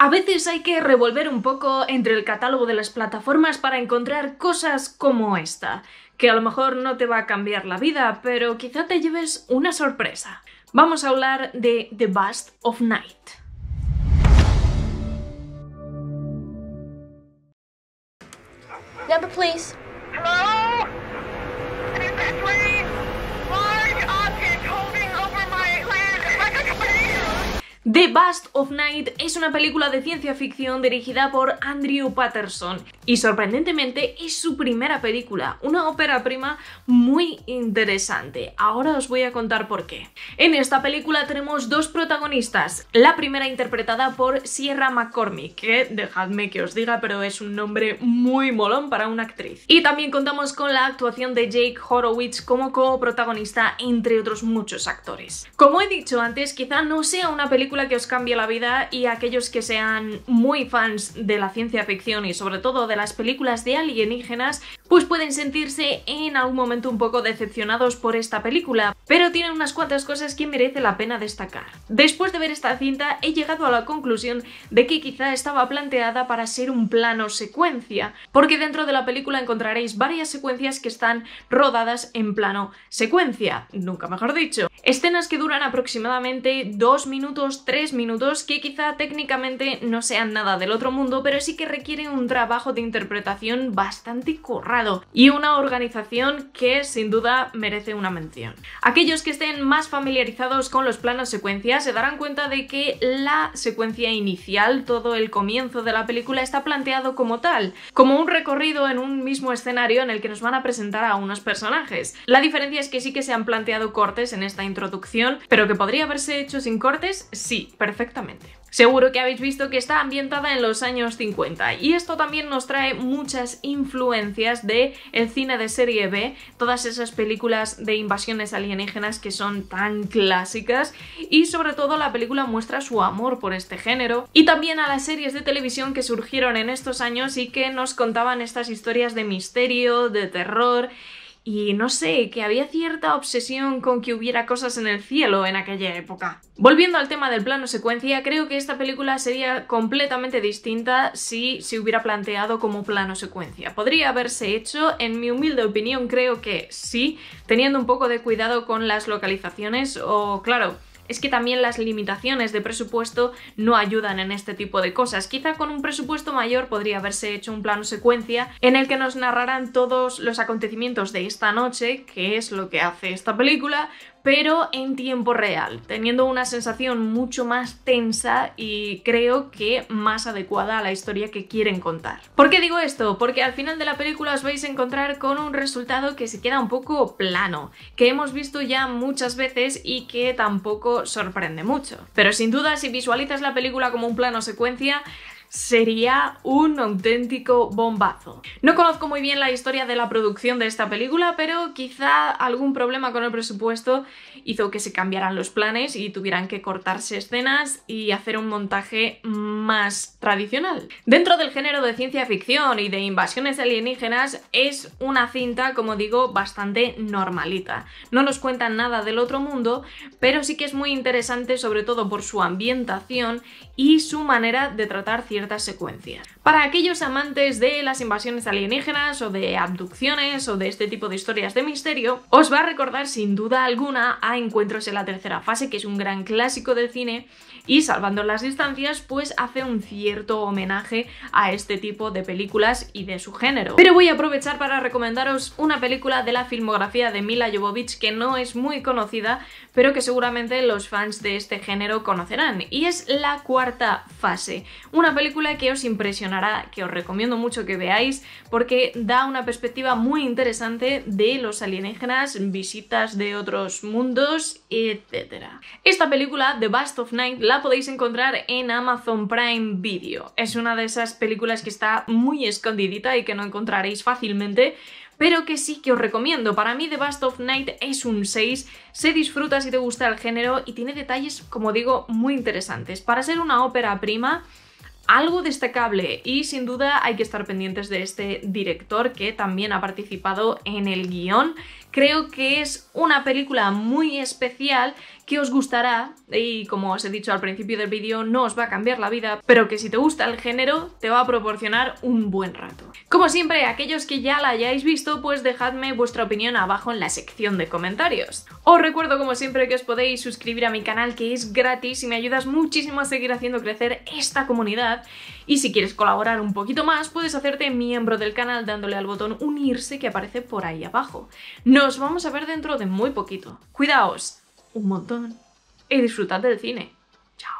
A veces hay que revolver un poco entre el catálogo de las plataformas para encontrar cosas como esta, que a lo mejor no te va a cambiar la vida, pero quizá te lleves una sorpresa. Vamos a hablar de The Bust of Night. Number, please. The Bust of Night es una película de ciencia ficción dirigida por Andrew Patterson y sorprendentemente es su primera película, una ópera prima muy interesante. Ahora os voy a contar por qué. En esta película tenemos dos protagonistas, la primera interpretada por Sierra McCormick, que dejadme que os diga, pero es un nombre muy molón para una actriz. Y también contamos con la actuación de Jake Horowitz como coprotagonista entre otros muchos actores. Como he dicho antes, quizá no sea una película que os cambie la vida y aquellos que sean muy fans de la ciencia ficción y sobre todo de las películas de alienígenas, pues pueden sentirse en algún momento un poco decepcionados por esta película, pero tiene unas cuantas cosas que merece la pena destacar. Después de ver esta cinta he llegado a la conclusión de que quizá estaba planteada para ser un plano secuencia, porque dentro de la película encontraréis varias secuencias que están rodadas en plano secuencia, nunca mejor dicho. Escenas que duran aproximadamente 2 minutos 3 minutos que quizá técnicamente no sean nada del otro mundo, pero sí que requieren un trabajo de interpretación bastante corrado y una organización que sin duda merece una mención. Aquellos que estén más familiarizados con los planos secuencia se darán cuenta de que la secuencia inicial, todo el comienzo de la película está planteado como tal, como un recorrido en un mismo escenario en el que nos van a presentar a unos personajes. La diferencia es que sí que se han planteado cortes en esta introducción, pero que podría haberse hecho sin cortes, sí perfectamente. Seguro que habéis visto que está ambientada en los años 50 y esto también nos trae muchas influencias de el cine de serie B, todas esas películas de invasiones alienígenas que son tan clásicas y sobre todo la película muestra su amor por este género y también a las series de televisión que surgieron en estos años y que nos contaban estas historias de misterio, de terror y no sé, que había cierta obsesión con que hubiera cosas en el cielo en aquella época. Volviendo al tema del plano secuencia, creo que esta película sería completamente distinta si se hubiera planteado como plano secuencia. Podría haberse hecho, en mi humilde opinión creo que sí, teniendo un poco de cuidado con las localizaciones o, claro, es que también las limitaciones de presupuesto no ayudan en este tipo de cosas. Quizá con un presupuesto mayor podría haberse hecho un plano secuencia en el que nos narraran todos los acontecimientos de esta noche, que es lo que hace esta película, pero en tiempo real, teniendo una sensación mucho más tensa y creo que más adecuada a la historia que quieren contar. ¿Por qué digo esto? Porque al final de la película os vais a encontrar con un resultado que se queda un poco plano, que hemos visto ya muchas veces y que tampoco sorprende mucho. Pero sin duda, si visualizas la película como un plano secuencia, sería un auténtico bombazo. No conozco muy bien la historia de la producción de esta película, pero quizá algún problema con el presupuesto hizo que se cambiaran los planes y tuvieran que cortarse escenas y hacer un montaje más tradicional. Dentro del género de ciencia ficción y de invasiones alienígenas es una cinta, como digo, bastante normalita. No nos cuentan nada del otro mundo, pero sí que es muy interesante sobre todo por su ambientación y su manera de tratar ciencia secuencias. Para aquellos amantes de las invasiones alienígenas o de abducciones o de este tipo de historias de misterio, os va a recordar sin duda alguna a Encuentros en la tercera fase, que es un gran clásico del cine y salvando las distancias, pues hace un cierto homenaje a este tipo de películas y de su género. Pero voy a aprovechar para recomendaros una película de la filmografía de Mila Jovovich que no es muy conocida, pero que seguramente los fans de este género conocerán, y es La Cuarta Fase, una película que os impresionará, que os recomiendo mucho que veáis, porque da una perspectiva muy interesante de los alienígenas, visitas de otros mundos, etcétera. Esta película, The bust of Night, la podéis encontrar en Amazon Prime Video. Es una de esas películas que está muy escondidita y que no encontraréis fácilmente, pero que sí que os recomiendo. Para mí The Bast of Night es un 6, se disfruta si te gusta el género y tiene detalles, como digo, muy interesantes. Para ser una ópera prima, algo destacable y sin duda hay que estar pendientes de este director que también ha participado en el guión. Creo que es una película muy especial que os gustará y como os he dicho al principio del vídeo no os va a cambiar la vida, pero que si te gusta el género te va a proporcionar un buen rato. Como siempre, aquellos que ya la hayáis visto, pues dejadme vuestra opinión abajo en la sección de comentarios. Os recuerdo como siempre que os podéis suscribir a mi canal que es gratis y me ayudas muchísimo a seguir haciendo crecer esta comunidad y si quieres colaborar un poquito más puedes hacerte miembro del canal dándole al botón unirse que aparece por ahí abajo. Nos vamos a ver dentro de muy poquito. Cuidaos, un montón y disfrutad del cine. Chao.